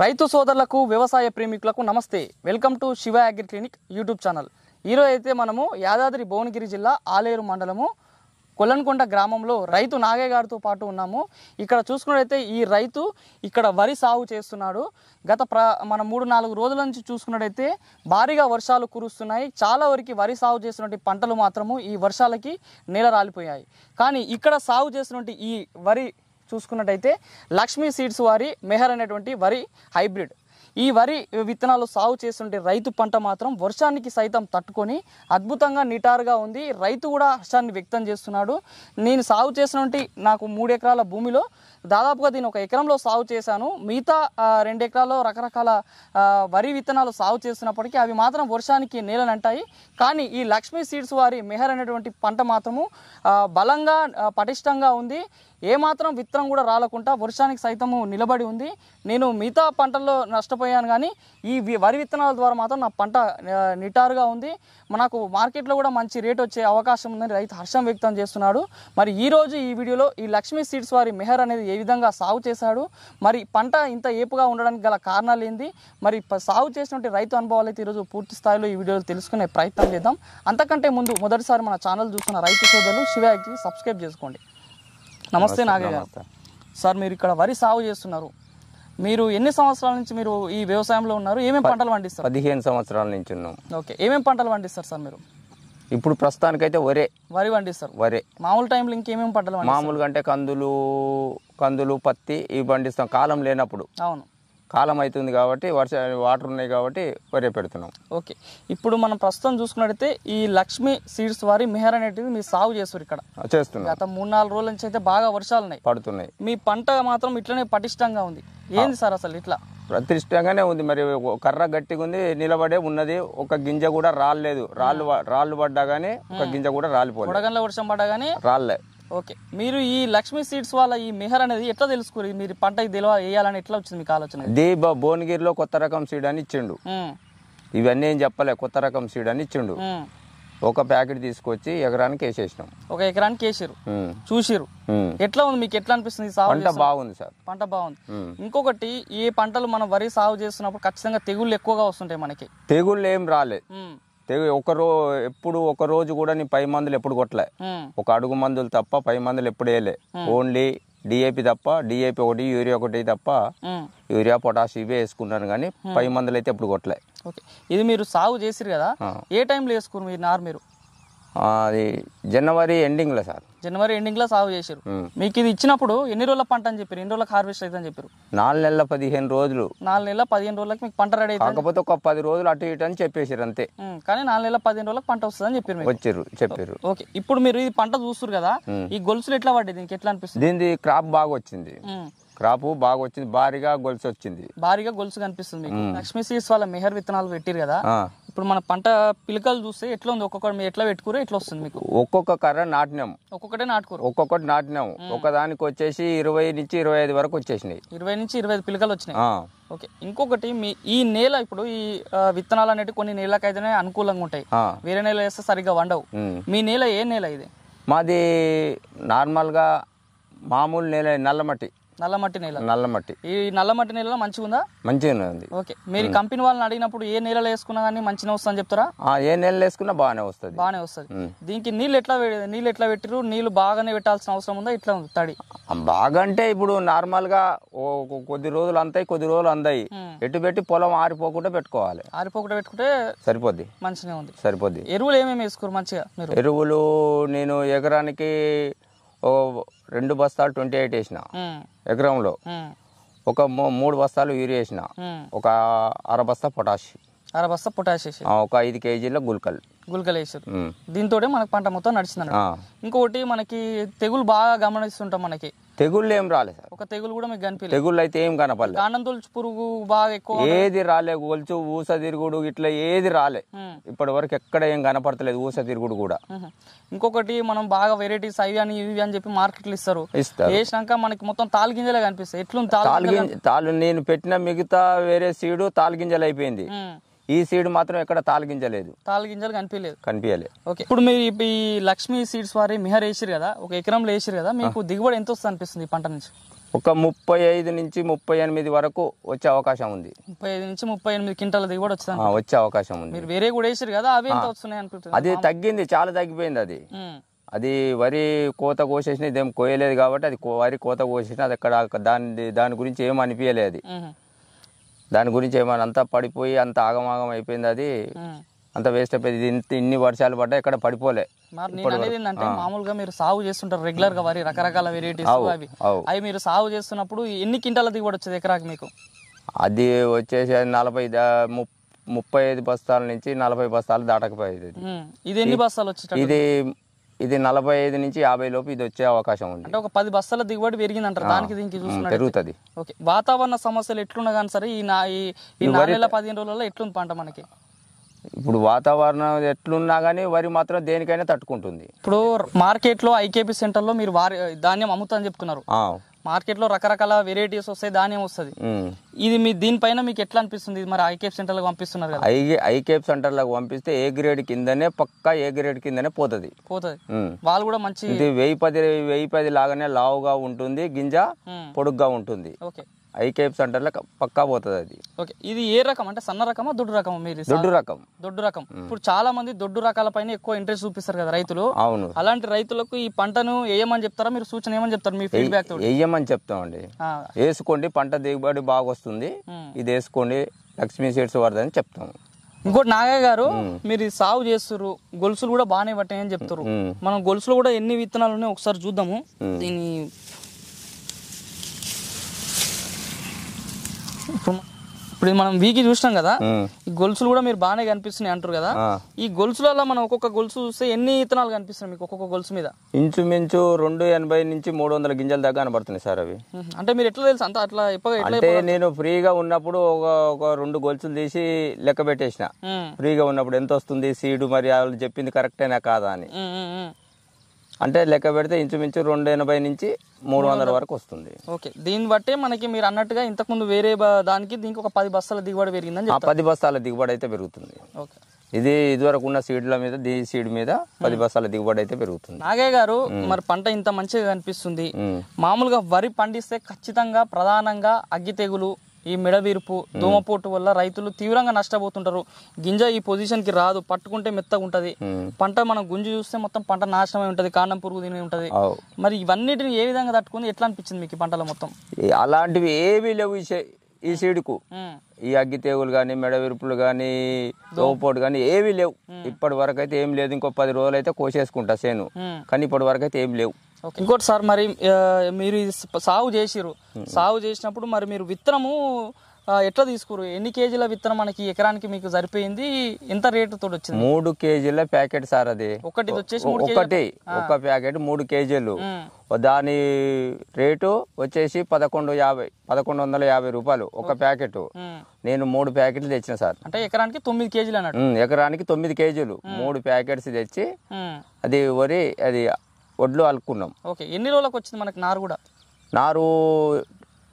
రైతు సోదరులకు వ్యవసాయ ప్రేమికులకు నమస్తే welcome to Shiva agri clinic YouTube channel ఈరోజు అయితే మనము యాదాద్రి భువనగిరి జిల్లా ఆలేరు మండలము కొల్లన్కొండ గ్రామంలో రైతు నాగయ్య గారితో పాటు ఉన్నాము ఇక్కడ చూసుకున్నట్లయితే ఈ రైతు ఇక్కడ వరి సాగు చేస్తున్నాడు గత ప్ర మన మూడు నాలుగు రోజుల నుంచి చూసుకున్నట్టయితే భారీగా వర్షాలు కురుస్తున్నాయి చాలా వరకు వరి సాగు చేసినటువంటి పంటలు మాత్రము ఈ వర్షాలకి నేల రాలిపోయాయి కానీ ఇక్కడ సాగు చేసినటువంటి ఈ వరి చూసుకున్నట్టయితే లక్ష్మీ సీడ్స్ వారి మెహర్ అనేటువంటి వరి హైబ్రిడ్ ఈ వరి విత్తనాలు సాగు చేస్తుంటే రైతు పంట మాత్రం వర్షానికి సైతం తట్టుకొని అద్భుతంగా నిటారుగా ఉంది రైతు కూడా హర్షాన్ని వ్యక్తం చేస్తున్నాడు నేను సాగు చేసినటువంటి నాకు మూడు ఎకరాల భూమిలో దాదాపుగా దీని ఒక ఎకరంలో సాగు చేశాను మిగతా రెండు ఎకరాల్లో రకరకాల వరి విత్తనాలు సాగు చేస్తున్నప్పటికీ అవి మాత్రం వర్షానికి అంటాయి కానీ ఈ లక్ష్మీ సీడ్స్ వారి మెహర్ అనేటువంటి పంట మాత్రము బలంగా పటిష్టంగా ఉంది ఏమాత్రం విత్తనం కూడా రాలకుండా వర్షానికి సైతము నిలబడి ఉంది నేను మిగతా పంటల్లో నష్టపోయి పోయాను కానీ ఈ వరి విత్తనాల ద్వారా మాత్రం నా పంట నిటారుగా ఉంది మనకు మార్కెట్లో కూడా మంచి రేట్ వచ్చే అవకాశం ఉందని రైతు హర్షం వ్యక్తం చేస్తున్నాడు మరి ఈరోజు ఈ వీడియోలో ఈ లక్ష్మీ సీడ్స్ వారి మెహర్ అనేది ఏ విధంగా సాగు చేశాడు మరి పంట ఇంత ఏపుగా ఉండడానికి గల కారణాలు ఏంది మరి సాగు చేసినటువంటి రైతు అనుభవాలు అయితే ఈరోజు పూర్తి స్థాయిలో ఈ వీడియోలో తెలుసుకునే ప్రయత్నం చేద్దాం అంతకంటే ముందు మొదటిసారి మన ఛానల్ చూస్తున్న రైతు సోదరులు శివాకి సబ్స్క్రైబ్ చేసుకోండి నమస్తే నాగయ్య సార్ మీరు ఇక్కడ వరి సాగు చేస్తున్నారు మీరు ఎన్ని సంవత్సరాల నుంచి మీరు ఈ వ్యవసాయంలో ఉన్నారు ఏమేమి పంటలు పండిస్తారు పదిహేను సంవత్సరాల నుంచి ఉన్నాం ఓకే ఏమేమి పంటలు పండిస్తారు సార్ మీరు ఇప్పుడు ప్రస్తుతానికైతే వరే వరి పండిస్తారు వరే మామూలు టైంలో ఇంకేమేమి పంటలు మామూలుగా అంటే కందులు కందులు పత్తి ఇవి పండిస్తాం కాలం లేనప్పుడు అవును కాలం అవుతుంది కాబట్టి వర్ష వాటర్ ఉన్నాయి కాబట్టి వరి పెడుతున్నాం ఓకే ఇప్పుడు మనం ప్రస్తుతం చూసుకున్నట్టయితే ఈ లక్ష్మి సీడ్స్ వారి మెహర్ అనేటిది మీరు సాగు చేస్తారు ఇక్కడ చేస్తున్నాం గత మూడు నాలుగు రోజుల నుంచి అయితే బాగా వర్షాలు ఉన్నాయి పడుతున్నాయి మీ పంట మాత్రం ఇట్లనే పటిష్టంగా ఉంది ఏంది సార్ అసలు ఇట్లా ప్రతిష్టంగానే ఉంది మరి కర్ర గట్టిగా ఉంది నిలబడే ఉన్నది ఒక గింజ కూడా రాలేదు రాళ్ళు రాళ్ళు పడ్డా గానీ ఒక గింజ కూడా రాలిపోయింది వర్షం పడ్డా గానీ రాలే ఓకే మీరు ఈ లక్ష్మీ సీడ్స్ వాళ్ళ ఈ మెహర్ అనేది ఎట్లా తెలుసుకోరు మీరు పంటకి తెలివ వేయాలని ఎట్లా వచ్చింది మీకు ఆలోచన దీబా భువనగిరిలో కొత్త రకం సీడ్ అని ఇచ్చిండు ఇవన్నీ ఏం చెప్పలే కొత్త రకం సీడ్ అని ఇచ్చిండు ఒక ప్యాకెట్ తీసుకొచ్చి ఎకరానికి వేసేసినాం ఒక ఎకరానికి వేసారు చూసిరు ఎట్లా ఉంది మీకు ఎట్లా అనిపిస్తుంది పంట బాగుంది సార్ పంట బాగుంది ఇంకొకటి ఈ పంటలు మనం వరి సాగు చేస్తున్నప్పుడు ఖచ్చితంగా తెగుళ్ళు ఎక్కువగా వస్తుంటాయి మనకి తెగుళ్ళు ఏం రాలేదు ఒకరో ఎప్పుడు ఒక రోజు కూడా నీ పై మందులు ఎప్పుడు కొట్టలే ఒక అడుగు మందులు తప్ప పై మందులు ఎప్పుడు వేయలే ఓన్లీ డిఏపి తప్ప డిఏపి ఒకటి యూరియా ఒకటి తప్ప యూరియా పొటాష్ ఇవే వేసుకున్నాను కానీ పై మందులు అయితే ఎప్పుడు కొట్టలే ఇది మీరు సాగు చేసిరు కదా ఏ టైంలో వేసుకున్నారు మీరు మీరు అది జనవరి ఎండింగ్ లో సార్ జనవరి ఎండింగ్ లో సాగు చేశారు మీకు ఇది ఇచ్చినప్పుడు ఎన్ని రోజుల పంట అని చెప్పారు ఎన్ని రోజులకు హార్వెస్ట్ అవుతుంది అని చెప్పారు నాలుగు నెలల పదిహేను రోజులు నాలుగు నెలల పదిహేను రోజులకు మీకు పంట రెడీ కాకపోతే ఒక పది రోజులు అటు ఇటు అని చెప్పేసారు అంతే కానీ నాలుగు నెలల పదిహేను రోజులకు పంట వస్తుంది అని చెప్పారు వచ్చారు చెప్పారు ఓకే ఇప్పుడు మీరు ఇది పంట చూస్తారు కదా ఈ గొలుసులు ఎట్లా పడ్డాయి దీనికి ఎట్లా అనిపిస్తుంది దీనిది క్రాప్ బాగా వచ్చింది క్రాప్ బాగా వచ్చింది భారీగా గొలుసు వచ్చింది భారీగా గొలుసు కనిపిస్తుంది లక్ష్మీ సీడ్స్ వాళ్ళ మెహర్ విత్తనాలు పెట్టారు కదా ఇప్పుడు మన పంట పిలకలు చూస్తే ఎట్లా ఉంది ఒక్కొక్కటి మీరు ఎట్లా పెట్టుకురో ఎట్లా వస్తుంది మీకు ఒక్కొక్క కర్ర నాటినాం ఒక్కొక్కటే నాటుకోరు ఒక్కొక్కటి నాటినాం దానికి వచ్చేసి ఇరవై నుంచి ఇరవై ఐదు వరకు వచ్చేసినాయి ఇరవై నుంచి ఇరవై ఐదు పిలకలు వచ్చినాయి ఓకే ఇంకొకటి మీ ఈ నేల ఇప్పుడు ఈ విత్తనాలు అనేవి కొన్ని నేలకైతేనే అనుకూలంగా ఉంటాయి వేరే నేల వేస్తే సరిగ్గా వండవు మీ నేల ఏ నేల ఇది మాది నార్మల్గా మామూలు నేల నల్లమట్టి నల్లమట్టి నేల నల్లమట్టి ఈ నల్లమట్టి నేలలో మంచి ఉందా మంచిగా ఉంది ఓకే మీరు కంపెనీ వాళ్ళని అడిగినప్పుడు ఏ నేలలో వేసుకున్నా కానీ మంచిగా వస్తుందని చెప్తారా ఏ నేల వేసుకున్నా బాగానే వస్తుంది బాగానే వస్తుంది దీనికి నీళ్ళు ఎట్లా నీళ్ళు ఎట్లా పెట్టిరు నీళ్ళు బాగానే పెట్టాల్సిన అవసరం ఉందా ఇట్లా ఉంది తడి బాగా అంటే ఇప్పుడు నార్మల్ గా కొద్ది రోజులు అంతాయి కొద్ది రోజులు అందాయి ఎటు పెట్టి పొలం ఆరిపోకుండా పెట్టుకోవాలి ఆరిపోకుండా పెట్టుకుంటే సరిపోద్ది మంచిగా ఉంది సరిపోద్ది ఎరువులు ఏమేమి వేసుకోరు మంచిగా ఎరువులు నేను ఎకరానికి ఓ రెండు బస్తాలు ట్వంటీ ఎయిట్ వేసిన ఎకరంలో ఒక మూడు బస్తాలు యూరియా వేసిన ఒక అర బస్తా పొటాష్ అర బస్తా పొటాష్ వేసి ఒక ఐదు కేజీల గుల్కల్ గుల్కల్ వేసారు దీంతో మనకి పంట మొత్తం నడిచిందండి ఇంకొకటి మనకి తెగులు బాగా గమనిస్తుంటాం మనకి తెగుళ్ళు ఏం రాలేదు సార్ ఒక తెగులు కూడా మీకు కనిపి తెగుళ్ళు అయితే ఏం కనపడలేదు కాండం తొలుచు పురుగు బాగా ఎక్కువ ఏది రాలే ఒలుచు ఊస తిరుగుడు ఇట్లా ఏది రాలే ఇప్పటి వరకు ఎక్కడ ఏం కనపడతలేదు ఊస తిరుగుడు కూడా ఇంకొకటి మనం బాగా వెరైటీస్ అవి అని ఇవి అని చెప్పి లో ఇస్తారు ఇస్తారు వేసినాక మనకి మొత్తం తాలిగింజలే కనిపిస్తాయి ఎట్లు తాలిగింజ తాలు నేను పెట్టిన మిగతా వేరే సీడు తాలిగింజలు అయిపోయింది ఈ సీడ్ మాత్రం ఎక్కడ తాలగించలేదు తాలిగింజలు కనిపించలేదు కనిపించలేదు ఓకే ఇప్పుడు మీరు ఈ లక్ష్మీ సీడ్స్ వారి మిహర్ వేసారు కదా ఒక ఎకరంలో వేసారు కదా మీకు దిగుబడి ఎంత వస్తుంది అనిపిస్తుంది పంట నుంచి ఒక ముప్పై ఐదు నుంచి ముప్పై ఎనిమిది వరకు వచ్చే అవకాశం ఉంది ముప్పై ఐదు నుంచి ముప్పై ఎనిమిది క్వింటాల దిగుబడి వచ్చింది వచ్చే అవకాశం ఉంది మీరు వేరే కూడా వేసారు కదా అవి ఎంత వస్తున్నాయి అనుకుంటున్నారు అది తగ్గింది చాలా తగ్గిపోయింది అది అది వరి కోత కోసేసిన ఇదేం కోయలేదు కాబట్టి అది వరి కోత కోసేసిన అది అక్కడ దాని దాని గురించి ఏం అనిపించలేదు అది దాని గురించి ఏమైనా అంతా పడిపోయి అంత ఆగమాగం అయిపోయింది అది అంత వేస్ట్ అయిపోయింది ఇంత ఇన్ని వర్షాలు పడ్డా ఇక్కడ పడిపోలే మామూలుగా మీరు సాగు చేస్తుంటారు రెగ్యులర్ గా వరి రకరకాల వెరైటీస్ అవి అవి మీరు సాగు చేస్తున్నప్పుడు ఎన్ని క్వింటాల దిగుబడి వచ్చేది ఎకరాకి మీకు అది వచ్చేసి నలభై ముప్పై ఐదు బస్తాల నుంచి నలభై బస్తాలు దాటకపోయేది ఇది ఎన్ని బస్తాలు వచ్చి ఇది ఇది నలభై ఐదు నుంచి యాభై లోపు ఇది వచ్చే అవకాశం ఉంది అంటే ఒక పది బస్తాల దిగుబడి పెరిగింది అంటారు దానికి దీనికి చూసుకున్నట్టు పెరుగుతుంది ఓకే వాతావరణ సమస్యలు ఎట్లున్నా కానీ సరే ఈ నా ఈ నెల పదిహేను రోజులలో ఎట్లుంది పంట మనకి ఇప్పుడు వాతావరణం ఎట్లున్నా కానీ వరి మాత్రం దేనికైనా తట్టుకుంటుంది ఇప్పుడు మార్కెట్లో ఐకేపీ సెంటర్లో మీరు వారి ధాన్యం అమ్ముతా అని చెప్తున్నారు మార్కెట్లో రకరకాల వెరైటీస్ వస్తాయి దాని వస్తుంది ఇది మీ దీనిపైన మీకు ఎట్లా అనిపిస్తుంది మరి ఐకేప్ లో పంపిస్తున్నారు కదా ఐ ఐకేప్ పంపిస్తే ఏ గ్రేడ్ కిందనే పక్క ఏ గ్రేడ్ కిందనే పోతుంది పోతుంది వాళ్ళు కూడా మంచి ఇది వెయ్యి పది వెయ్యి పది లాగానే లావుగా ఉంటుంది గింజ పొడుగ్గా ఉంటుంది ఓకే ఐకేఎఫ్ సెంటర్లో పక్కా పోతుంది అది ఓకే ఇది ఏ రకం అంటే సన్న రకమా దొడ్డు రకమా మీరు దొడ్డు రకం దొడ్డు రకం ఇప్పుడు చాలా మంది దొడ్డు రకాల పైన ఎక్కువ ఇంట్రెస్ట్ చూపిస్తారు కదా రైతులు అవును అలాంటి రైతులకు ఈ పంటను వేయమని చెప్తారా మీరు సూచన ఏమని చెప్తారు మీ ఫీడ్బ్యాక్ వేయమని చెప్తామండి వేసుకోండి పంట దిగుబడి బాగా వస్తుంది ఇది వేసుకోండి లక్ష్మీ సీడ్స్ వరదని చెప్తాము ఇంకోటి నాగయ్య గారు మీరు సాగు చేస్తారు గొలుసులు కూడా బాగానే పట్టాయని చెప్తారు మనం గొలుసులు కూడా ఎన్ని విత్తనాలు ఉన్నాయో ఒకసారి చూద్దాము దీని ఇప్పుడు మనం వీకి చూసినాం కదా ఈ గొలుసులు కూడా మీరు బాగానే కనిపిస్తున్నాయి అంటారు కదా ఈ గొలుసులలో మనం ఒక్కొక్క గొలుసు చూస్తే ఎన్ని ఇత్తనాలు కనిపిస్తున్నాయి మీకు ఒక్కొక్క గొలుసు మీద ఇంచుమించు రెండు ఎనభై నుంచి మూడు వందల గింజల దాకా కనబడుతున్నాయి సార్ అవి అంటే మీరు ఎట్లా తెలుసు అంత అట్లా అంటే నేను ఫ్రీగా ఉన్నప్పుడు ఒక ఒక రెండు గొలుసులు తీసి లెక్క పెట్టేసిన ఫ్రీగా ఉన్నప్పుడు ఎంత వస్తుంది సీడు మరి వాళ్ళు చెప్పింది కరెక్ట్ అయినా కాదా అని అంటే లెక్క పెడితే ఇంచుమించు రెండు ఎనభై నుంచి మూడు వందల వరకు వస్తుంది ఓకే దీని బట్టే మనకి మీరు అన్నట్టుగా ఇంతకుముందు వేరే దానికి దీనికి ఒక పది బస్తాల దిగుబడి పెరిగిందని పది బస్తాల దిగుబడి అయితే పెరుగుతుంది ఓకే ఇది ఇదివరకు ఉన్న సీడ్ల మీద దీ సీడ్ మీద పది బస్తాల దిగుబడి అయితే పెరుగుతుంది నాగయ్య గారు మరి పంట ఇంత మంచిగా కనిపిస్తుంది మామూలుగా వరి పండిస్తే ఖచ్చితంగా ప్రధానంగా అగ్గి తెగులు ఈ మెడవిరుపు దోమపోటు వల్ల రైతులు తీవ్రంగా నష్టపోతుంటారు గింజ ఈ పొజిషన్ కి రాదు పట్టుకుంటే మెత్తగా ఉంటది పంట మనం గుంజు చూస్తే మొత్తం పంట నాశనమై ఉంటది కాండం పురుగు తిని ఉంటది మరి ఇవన్నిటిని ఏ విధంగా తట్టుకుంది ఎట్లా అనిపించింది మీకు పంటలో మొత్తం అలాంటివి ఏవి లేవు ఈ సీడుకు ఈ అగ్గి తెగులు కానీ మెడవిరుపులు కానీ దోమపోటు కానీ ఏవి లేవు ఇప్పటి వరకు అయితే ఏం లేదు ఇంకో పది రోజులు అయితే కోసేసుకుంటా సేను కానీ ఇప్పటి వరకు అయితే ఏం లేవు ఇంకోటి సార్ మరి మీరు సాగు చేసిరు సాగు చేసినప్పుడు మరి మీరు విత్తనము ఎట్లా తీసుకురు ఎన్ని కేజీల విత్తనం మనకి ఎకరానికి మీకు సరిపోయింది ఎంత తోడు వచ్చింది మూడు కేజీల ప్యాకెట్ సార్ అది ఒకటి వచ్చేసి ఒకటి ఒక ప్యాకెట్ మూడు కేజీలు దాని రేటు వచ్చేసి పదకొండు యాభై పదకొండు వందల యాభై రూపాయలు ఒక ప్యాకెట్ నేను మూడు ప్యాకెట్లు తెచ్చిన సార్ అంటే ఎకరానికి తొమ్మిది కేజీలు అన్నట్టు ఎకరానికి తొమ్మిది కేజీలు మూడు ప్యాకెట్స్ తెచ్చి అది వరి అది వడ్లు అల్లుకున్నాం ఓకే ఎన్ని రోజులకు వచ్చింది మనకి నారు కూడా నారు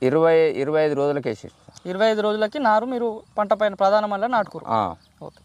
ఇరవై ఇరవై ఐదు రోజులకి వేసి ఇరవై ఐదు రోజులకి నారు మీరు పంట పైన ప్రధాన మళ్ళీ నాటుకోరు ఓకే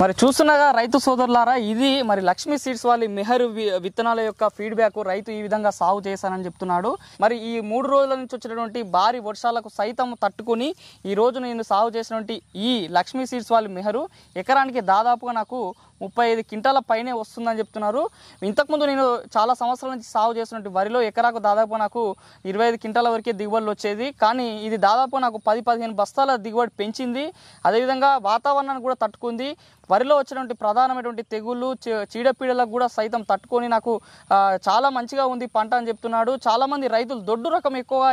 మరి చూస్తున్నగా రైతు సోదరులారా ఇది మరి లక్ష్మీ సీడ్స్ వాళ్ళ మెహరు విత్తనాల యొక్క ఫీడ్బ్యాక్ రైతు ఈ విధంగా సాగు చేశానని చెప్తున్నాడు మరి ఈ మూడు రోజుల నుంచి వచ్చినటువంటి భారీ వర్షాలకు సైతం తట్టుకుని ఈ రోజు నేను సాగు చేసినటువంటి ఈ లక్ష్మీ సీడ్స్ వాళ్ళ మెహరు ఎకరానికి దాదాపుగా నాకు ముప్పై ఐదు క్వింటాల పైనే వస్తుందని చెప్తున్నారు ఇంతకుముందు నేను చాలా సంవత్సరాల నుంచి సాగు చేస్తున్నట్టు వరిలో ఎకరాకు దాదాపు నాకు ఇరవై ఐదు క్వింటాల వరకే దిగుబడులు వచ్చేది కానీ ఇది దాదాపు నాకు పది పదిహేను బస్తాల దిగుబడి పెంచింది అదేవిధంగా వాతావరణాన్ని కూడా తట్టుకుంది వరిలో వచ్చినటువంటి ప్రధానమైనటువంటి తెగుళ్ళు చీడపీడలకు కూడా సైతం తట్టుకొని నాకు చాలా మంచిగా ఉంది పంట అని చెప్తున్నాడు చాలామంది రైతులు దొడ్డు రకం ఎక్కువగా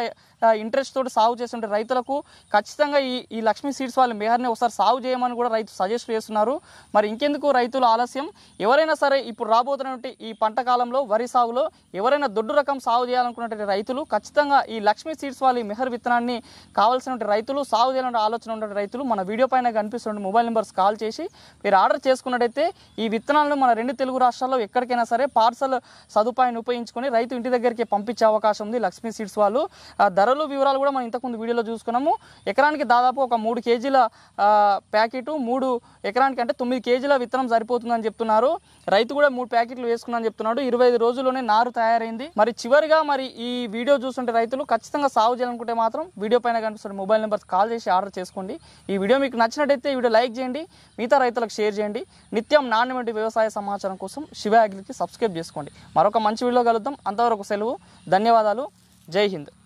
ఇంట్రెస్ట్ తోటి సాగు చేస్తుంటే రైతులకు ఖచ్చితంగా ఈ ఈ లక్ష్మీ సీడ్స్ వాళ్ళు మేహర్ని ఒకసారి సాగు చేయమని కూడా రైతు సజెస్ట్ చేస్తున్నారు మరి ఇంకెందుకు రైతు రైతుల ఆలస్యం ఎవరైనా సరే ఇప్పుడు రాబోతున్నటువంటి ఈ పంట కాలంలో వరి సాగులో ఎవరైనా దొడ్డు రకం సాగు చేయాలనుకున్నటువంటి రైతులు ఖచ్చితంగా ఈ లక్ష్మీ సీడ్స్ వాళ్ళ మెహర్ విత్తనాన్ని కావాల్సిన రైతులు సాగు చేయాలంటే ఆలోచన ఉన్న రైతులు మన వీడియో పైన కనిపిస్తున్న మొబైల్ నెంబర్స్ కాల్ చేసి మీరు ఆర్డర్ చేసుకున్నట్టయితే ఈ విత్తనాలను మన రెండు తెలుగు రాష్ట్రాల్లో ఎక్కడికైనా సరే పార్సల్ సదుపాయాన్ని ఉపయోగించుకొని రైతు ఇంటి దగ్గరికి పంపించే అవకాశం ఉంది లక్ష్మీ సీడ్స్ వాళ్ళు ధరలు వివరాలు కూడా మనం ఇంతకుముందు వీడియోలో చూసుకున్నాము ఎకరానికి దాదాపు ఒక మూడు కేజీల ప్యాకెట్ మూడు ఎకరానికి అంటే తొమ్మిది కేజీల విత్తనం సరిపో ఎండిపోతుందని చెప్తున్నారు రైతు కూడా మూడు ప్యాకెట్లు వేసుకున్నా చెప్తున్నాడు ఇరవై ఐదు రోజుల్లోనే నారు తయారైంది మరి చివరిగా మరి ఈ వీడియో చూస్తుంటే రైతులు ఖచ్చితంగా సాగు చేయాలనుకుంటే మాత్రం వీడియో పైన కనిపిస్తున్న మొబైల్ నెంబర్స్ కాల్ చేసి ఆర్డర్ చేసుకోండి ఈ వీడియో మీకు నచ్చినట్టయితే వీడియో లైక్ చేయండి మిగతా రైతులకు షేర్ చేయండి నిత్యం నాణ్యమైన వ్యవసాయ సమాచారం కోసం శివ అగ్రికి సబ్స్క్రైబ్ చేసుకోండి మరొక మంచి వీడియో కలుద్దాం అంతవరకు సెలవు ధన్యవాదాలు జై హింద్